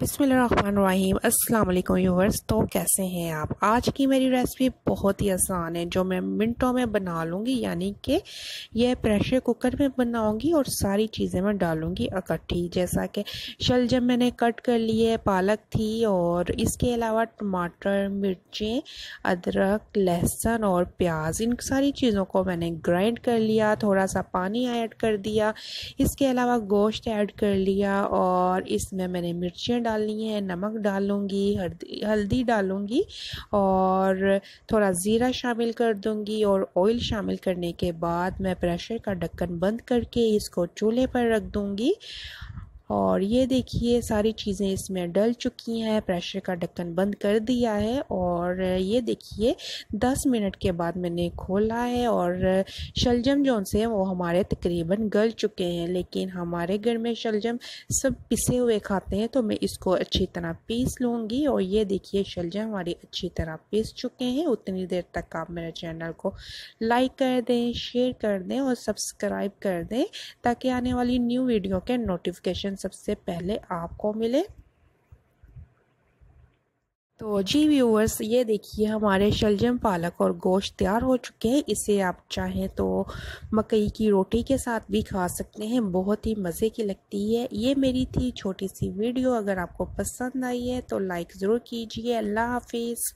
बिसमीम अल्लाम यूवर्स तो कैसे हैं आप आज की मेरी रेसिपी बहुत ही आसान है जो मैं मिनटों में बना लूँगी यानी कि यह प्रेशर कुकर में बनाऊँगी और सारी चीज़ें मैं डालूँगी इकट्ठी जैसा कि शलजम मैंने कट कर लिए पालक थी और इसके अलावा टमाटर मिर्चें अदरक लहसुन और प्याज इन सारी चीज़ों को मैंने ग्राइंड कर लिया थोड़ा सा पानी ऐड कर दिया इसके अलावा गोश्त ऐड कर लिया और इसमें मैंने मिर्चें डालनी है नमक डालूँगी हल्दी डालूँगी और थोड़ा ज़ीरा शामिल कर दूँगी और ऑयल शामिल करने के बाद मैं प्रेशर का ढक्कन बंद करके इसको चूल्हे पर रख दूँगी और ये देखिए सारी चीज़ें इसमें डल चुकी हैं प्रेशर का ढक्कन बंद कर दिया है और ये देखिए 10 मिनट के बाद मैंने खोला है और शलजम जो से वो हमारे तकरीबन गल चुके हैं लेकिन हमारे घर में शलजम सब पिसे हुए खाते हैं तो मैं इसको अच्छी तरह पीस लूँगी और ये देखिए शलजम हमारी अच्छी तरह पीस चुके हैं उतनी देर तक आप मेरे चैनल को लाइक कर दें शेयर कर दें और सब्सक्राइब कर दें ताकि आने वाली न्यू वीडियो के नोटिफिकेशन सबसे पहले आपको मिले तो जी व्यूअर्स ये देखिए हमारे शलजम पालक और गोश्त तैयार हो चुके हैं इसे आप चाहें तो मकई की रोटी के साथ भी खा सकते हैं बहुत ही मज़े की लगती है ये मेरी थी छोटी सी वीडियो अगर आपको पसंद आई है तो लाइक ज़रूर कीजिए अल्लाह हाफिज़